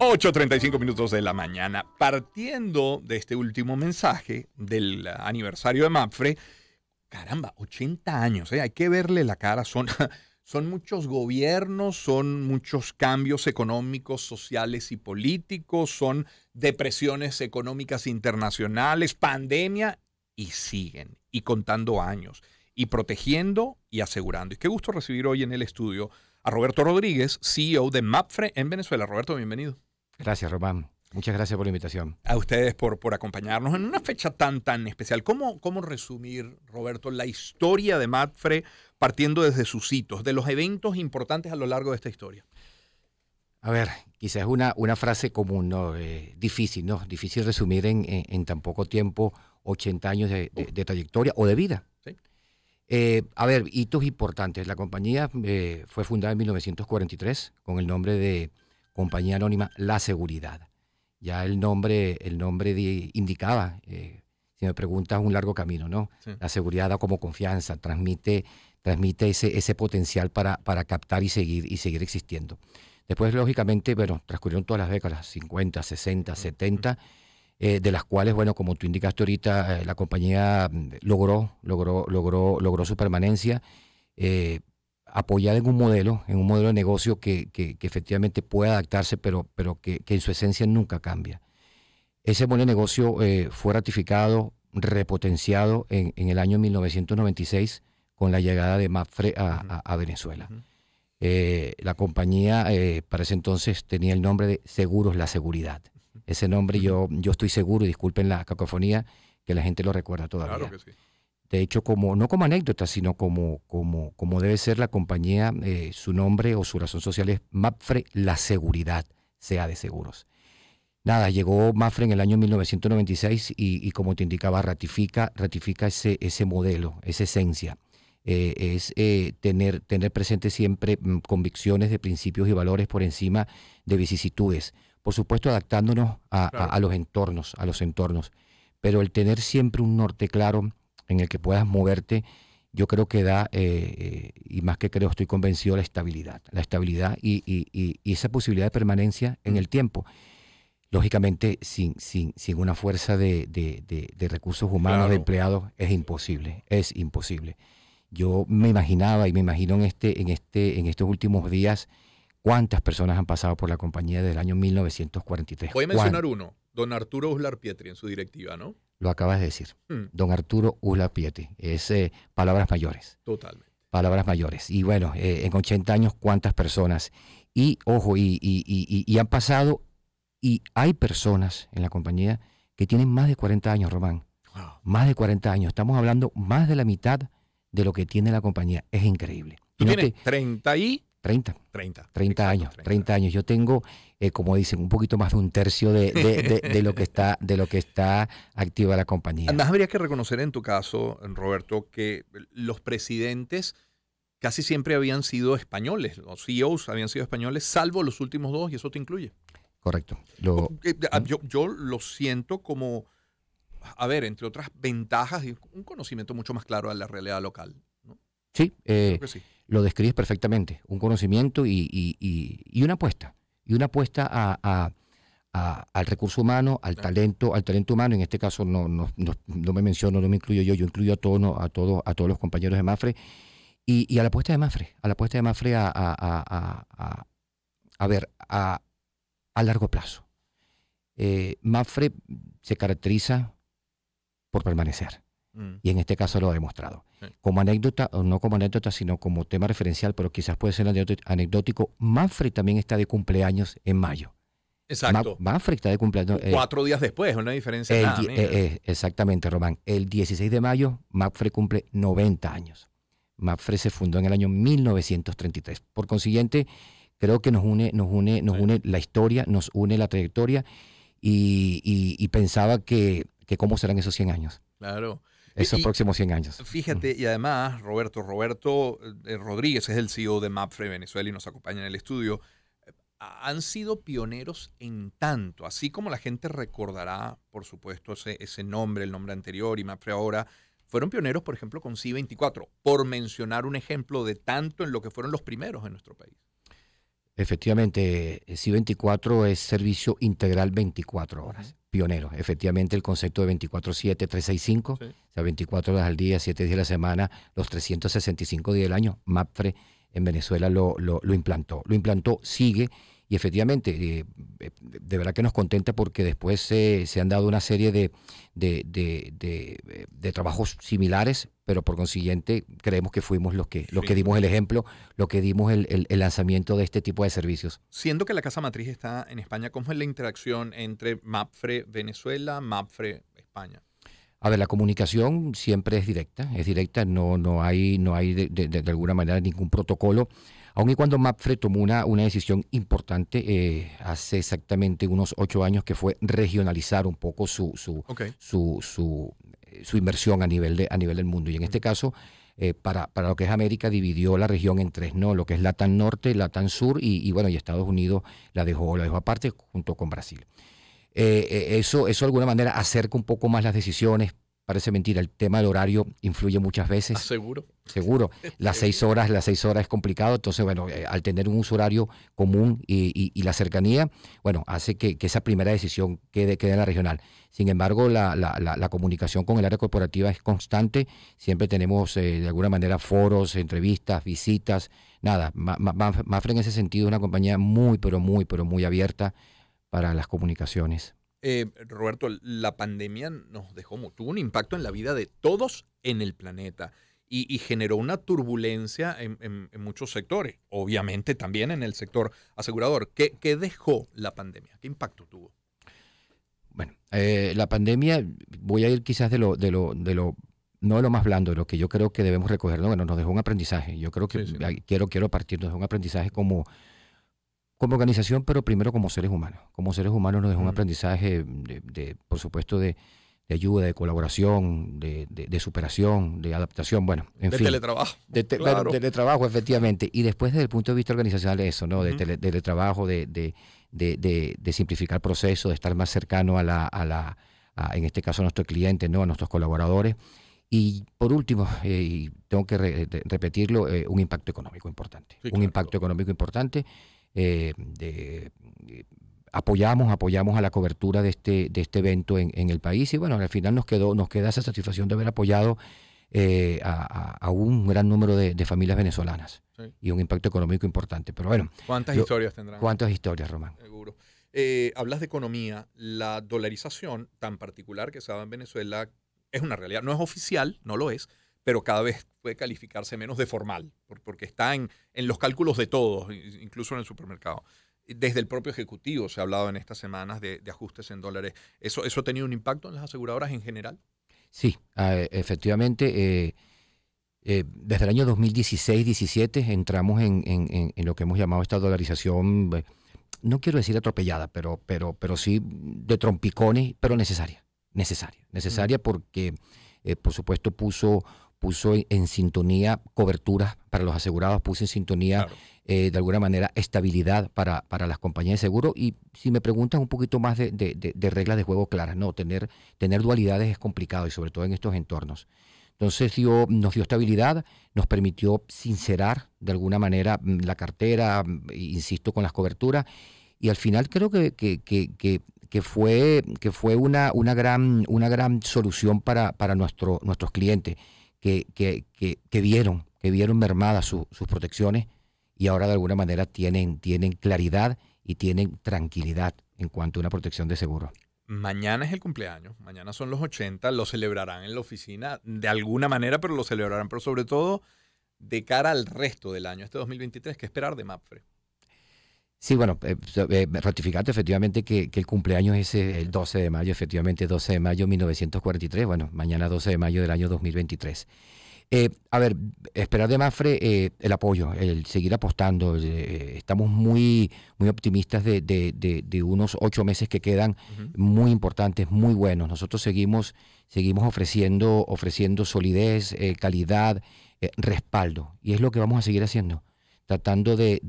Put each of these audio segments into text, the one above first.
8.35 minutos de la mañana. Partiendo de este último mensaje del aniversario de Mapfre, caramba, 80 años, ¿eh? hay que verle la cara, son, son muchos gobiernos, son muchos cambios económicos, sociales y políticos, son depresiones económicas internacionales, pandemia, y siguen, y contando años, y protegiendo y asegurando. Y qué gusto recibir hoy en el estudio a Roberto Rodríguez, CEO de Mapfre en Venezuela. Roberto, bienvenido. Gracias, Román. Muchas gracias por la invitación. A ustedes por, por acompañarnos en una fecha tan, tan especial. ¿Cómo, ¿Cómo resumir, Roberto, la historia de Matfre partiendo desde sus hitos, de los eventos importantes a lo largo de esta historia? A ver, quizás una, una frase común, ¿no? Eh, difícil, ¿no? Difícil resumir en, tan poco tiempo 80 años de, trayectoria o de vida. ¿Sí? Eh, a ver, hitos importantes. La compañía eh, fue fundada en 1943 con el nombre de compañía anónima La Seguridad. Ya el nombre, el nombre indicaba, eh, si me preguntas, un largo camino, ¿no? La seguridad da como confianza, transmite, transmite ese, ese potencial para, para captar y seguir, y seguir existiendo. Después, lógicamente, bueno, transcurrieron todas las décadas, 50, 60, 70, de las cuales, bueno, como tú indicaste ahorita, eh, la compañía mm, logró, logró, logró, logró su permanencia. Eh, Apoyada en un modelo, en un modelo de negocio que, efectivamente puede adaptarse, pero, pero que, en su esencia nunca cambia. Ese modelo de negocio eh, fue ratificado, repotenciado en, en, el año 1996 con la llegada de MAPFRE a, Venezuela. Eh, la compañía eh, para ese entonces tenía el nombre de Seguros La Seguridad. Ese nombre yo, yo estoy seguro, disculpen la cacofonía, que la gente lo recuerda todavía. Claro que sí. De hecho, como, no como anécdota, sino como, como, como debe ser la compañía, eh, su nombre o su razón social es MAPFRE, la seguridad, sea de seguros. Nada, llegó Mafre en el año 1996 y, como te indicaba, ratifica, ratifica ese, ese modelo, esa esencia. Eh, es eh, tener, tener presente siempre mm, convicciones de principios y valores por encima de vicisitudes. Por supuesto, adaptándonos a los entornos, a los entornos. Pero el tener siempre un norte claro, en el que puedas moverte, yo creo que da, eh, eh, y más que creo, estoy convencido, la estabilidad. La estabilidad y, esa posibilidad de permanencia en el tiempo. Lógicamente, sin, sin, sin una fuerza de, recursos humanos, de empleados, es imposible, es imposible. Yo me imaginaba y me imagino en, este, en, este, en estos últimos días cuántas personas han pasado por la compañía desde el año 1943. Voy a mencionar uno, don Arturo Uslar Pietri en su directiva, ¿no? lo acabas de decir. Mm. Don Arturo Ula Pieti. Es palabras mayores. Totalmente. Palabras mayores. Y bueno, eh, en 80 años, ¿cuántas personas? Y ojo, y, han pasado, y hay personas en la compañía que tienen más de 40 años, Román. Más de 40 años. Estamos hablando más de la mitad de lo que tiene la compañía. Es increíble. Tú tienes 30 y... 30. 30. 30 años. 30. años. Yo tengo, eh, como dicen, un poquito más de un tercio de, lo que está, de lo que está activa la compañía. Además, habría que reconocer en tu caso, Roberto, que los presidentes casi siempre habían sido españoles. Los CEOs habían sido españoles, salvo los últimos dos, y eso te incluye. Correcto. Eh, ah, ¿Mm? yo, yo lo siento como, a ver, entre otras ventajas, un conocimiento mucho más claro de la realidad local. Eh, sí, lo describes perfectamente, un conocimiento y, y, y, y una apuesta, y una apuesta a, al recurso humano, al talento, al talento humano, en este caso no, no, no, me menciono, no me incluyo yo, yo incluyo a todos, a todos, a todos los compañeros de Mafre, y, a la apuesta de Mafre, a la apuesta de Mafre a, ver, a, largo plazo. Eh, Mafre se caracteriza por permanecer. Mm. Y en este caso lo ha demostrado. Como anécdota, o no como anécdota, sino como tema referencial, pero quizás puede ser anecdótico, Manfred también está de cumpleaños en mayo. Exacto. Manfred está de cumpleaños. Eh, Cuatro días después, una diferencia. Eh, eh, exactamente, Román. El 16 de mayo, Manfred cumple 90 años. Manfred se fundó en el año 1933. Por consiguiente, creo que nos une, nos une, nos une la historia, nos une la trayectoria y, pensaba que, que, cómo serán esos 100 años. Claro esos próximos 100 años. Fíjate, y además, Roberto, Roberto eh, Rodríguez es el CEO de MAPFRE Venezuela y nos acompaña en el estudio. Eh, han sido pioneros en tanto, así como la gente recordará, por supuesto, ese, ese nombre, el nombre anterior y MAPFRE ahora, fueron pioneros, por ejemplo, con C24, e por mencionar un ejemplo de tanto en lo que fueron los primeros en nuestro país. Efectivamente, eh, SI24 es servicio integral 24 horas. Pionero, efectivamente, el concepto de 24-7, 365, o sea, 24 horas al día, 7 días a la semana, los 365 días del año. MAPFRE en Venezuela lo, lo, lo implantó. Lo implantó, sigue y efectivamente, eh, eh, de verdad que nos contenta porque después se, han dado una serie de, de, de, trabajos similares, pero por consiguiente creemos que fuimos los que, los que dimos el ejemplo, los que dimos el, el, el, lanzamiento de este tipo de servicios. Siendo que la Casa Matriz está en España, ¿cómo es la interacción entre MAPFRE Venezuela, MAPFRE España? A ver, la comunicación siempre es directa, es directa, no, no hay, no hay de alguna manera ningún protocolo Aun y cuando MAPFRE tomó una, una decisión importante eh, hace exactamente unos ocho años que fue regionalizar un poco su, su, su, eh, su, inversión a nivel, de, a nivel del mundo. Y en este caso, eh, para, lo que es América, dividió la región en tres, ¿no? Lo que es Latam Norte, Latam Sur y, bueno, y Estados Unidos la dejó, la dejó aparte junto con Brasil. eso, eso de alguna manera acerca un poco más las decisiones, parece mentira, el tema del horario influye muchas veces. Ah, seguro. Seguro. Las seis horas, las seis horas es complicado. Entonces, bueno, eh, al tener un uso horario común y, la cercanía, bueno, hace que, esa primera decisión quede, quede en la regional. Sin embargo, la, comunicación con el área corporativa es constante. Siempre tenemos, eh, de alguna manera, foros, entrevistas, visitas. Nada, Mafra en ese sentido es una compañía muy, pero muy, pero muy abierta para las comunicaciones. Eh, Roberto, la pandemia nos dejó, tuvo un impacto en la vida de todos en el planeta y, generó una turbulencia en, muchos sectores, obviamente también en el sector asegurador. ¿Qué, dejó la pandemia? ¿Qué impacto tuvo? Bueno, eh, la pandemia, voy a ir quizás de lo, no de lo más blando, de lo que yo creo que debemos recoger, bueno, nos dejó un aprendizaje. Yo creo que quiero, quiero partir, de un aprendizaje como como organización, pero primero como seres humanos. Como seres humanos nos dejó un mm. aprendizaje, de, por supuesto, de, ayuda, de colaboración, de, superación, de adaptación, bueno, en fin. de teletrabajo. De, teletrabajo, efectivamente. Y después, desde el punto de vista organizacional, eso, ¿no? De teletrabajo, de, simplificar procesos, de estar más cercano a la, en este caso, a nuestro cliente, ¿no? A nuestros colaboradores. Y por último, eh, y tengo que repetirlo, eh, un impacto económico importante. un impacto económico importante eh, de, eh, apoyamos, apoyamos a la cobertura de este, de este evento en, el país. Y bueno, al final nos quedó, nos queda esa satisfacción de haber apoyado eh, a, un gran número de, familias venezolanas y un impacto económico importante. Pero bueno. ¿Cuántas historias tendrán? ¿Cuántas historias, Román? Seguro. hablas de economía, la dolarización tan particular que se da en Venezuela es una realidad. No es oficial, no lo es, pero cada vez puede calificarse menos de formal, porque está en, en los cálculos de todos, incluso en el supermercado desde el propio Ejecutivo se ha hablado en estas semanas de, ajustes en dólares. ¿Eso, ¿Eso ha tenido un impacto en las aseguradoras en general? Sí, efectivamente. Eh, eh, desde el año 2016-17 entramos en, en, lo que hemos llamado esta dolarización, eh, no quiero decir atropellada, pero, pero, pero sí de trompicones, pero necesaria. Necesaria. Necesaria mm. porque, por supuesto, puso puso en sintonía coberturas para los asegurados, puso en sintonía eh, de alguna manera estabilidad para, las compañías de seguro. Y si me preguntan un poquito más de, reglas de juego claras, no, tener, tener dualidades es complicado y sobre todo en estos entornos. Entonces dio, nos dio estabilidad, nos permitió sincerar de alguna manera mm, la cartera, mm, insisto, con las coberturas. Y al final creo que, que, fue, que fue una, una, gran, una gran solución para, nuestro, nuestros clientes que, que, vieron, que vieron mermadas sus protecciones y ahora de alguna manera tienen, tienen claridad y tienen tranquilidad en cuanto a una protección de seguro. Mañana es el cumpleaños, mañana son los 80, lo celebrarán en la oficina de alguna manera, pero lo celebrarán, pero sobre todo de cara al resto del año, este 2023, ¿qué esperar de MAPFRE? Sí, bueno, eh, eh efectivamente que, el cumpleaños es eh, el 12 de mayo, efectivamente 12 de mayo 1943, bueno, mañana 12 de mayo del año 2023. Eh, a ver, esperar de Mafre el apoyo, el seguir apostando. estamos muy, muy optimistas de, unos ocho meses que quedan muy importantes, muy buenos. Nosotros seguimos, seguimos ofreciendo, ofreciendo solidez, calidad, respaldo, y es lo que vamos a seguir haciendo tratando de,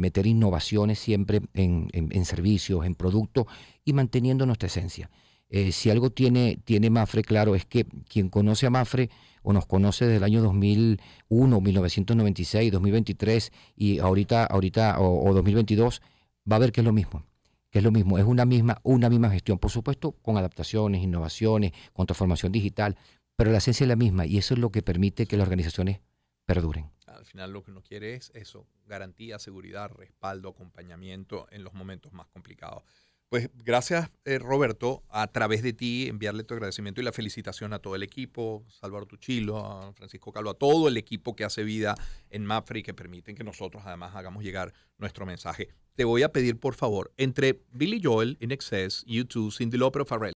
meter innovaciones siempre en, servicios, en productos y manteniendo nuestra esencia. Eh, si algo tiene, tiene Mafre claro es que quien conoce a Mafre o nos conoce desde el año 2001, 1996, 2023 y ahorita, ahorita o, o 2022, va a ver que es lo mismo que es lo mismo, es una misma, una misma gestión, por supuesto, con adaptaciones, innovaciones, con transformación digital, pero la esencia es la misma y eso es lo que permite que las organizaciones perduren. Al final lo que uno quiere es eso, garantía, seguridad, respaldo, acompañamiento en los momentos más complicados. Pues gracias, eh, Roberto, a través de ti enviarle tu agradecimiento y la felicitación a todo el equipo, Salvador Tuchilo, a Francisco Calvo a todo el equipo que hace vida en MAPFRE que permiten que nosotros además hagamos llegar nuestro mensaje. Te voy a pedir, por favor, entre Billy Joel, In Excess, YouTube, Cindy o Farrell,